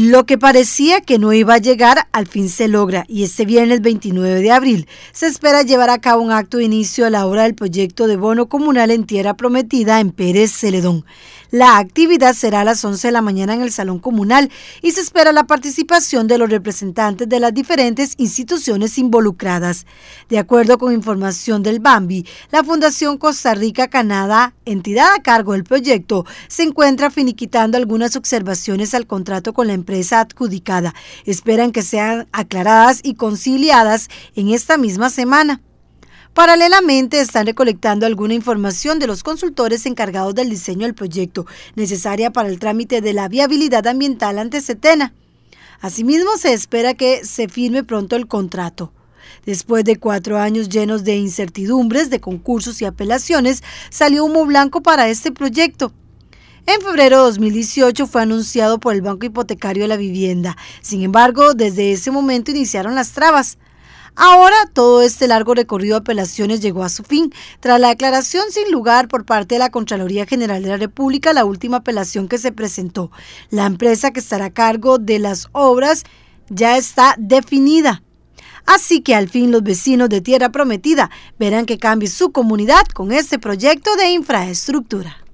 Lo que parecía que no iba a llegar, al fin se logra y este viernes 29 de abril se espera llevar a cabo un acto de inicio a la obra del proyecto de bono comunal en tierra prometida en Pérez Celedón. La actividad será a las 11 de la mañana en el Salón Comunal y se espera la participación de los representantes de las diferentes instituciones involucradas. De acuerdo con información del Bambi, la Fundación Costa Rica Canadá, entidad a cargo del proyecto, se encuentra finiquitando algunas observaciones al contrato con la empresa adjudicada. Esperan que sean aclaradas y conciliadas en esta misma semana. Paralelamente, están recolectando alguna información de los consultores encargados del diseño del proyecto, necesaria para el trámite de la viabilidad ambiental ante Setena. Asimismo, se espera que se firme pronto el contrato. Después de cuatro años llenos de incertidumbres, de concursos y apelaciones, salió humo blanco para este proyecto. En febrero de 2018 fue anunciado por el Banco Hipotecario de la Vivienda. Sin embargo, desde ese momento iniciaron las trabas. Ahora todo este largo recorrido de apelaciones llegó a su fin. Tras la declaración sin lugar por parte de la Contraloría General de la República, la última apelación que se presentó, la empresa que estará a cargo de las obras ya está definida. Así que al fin los vecinos de Tierra Prometida verán que cambie su comunidad con este proyecto de infraestructura.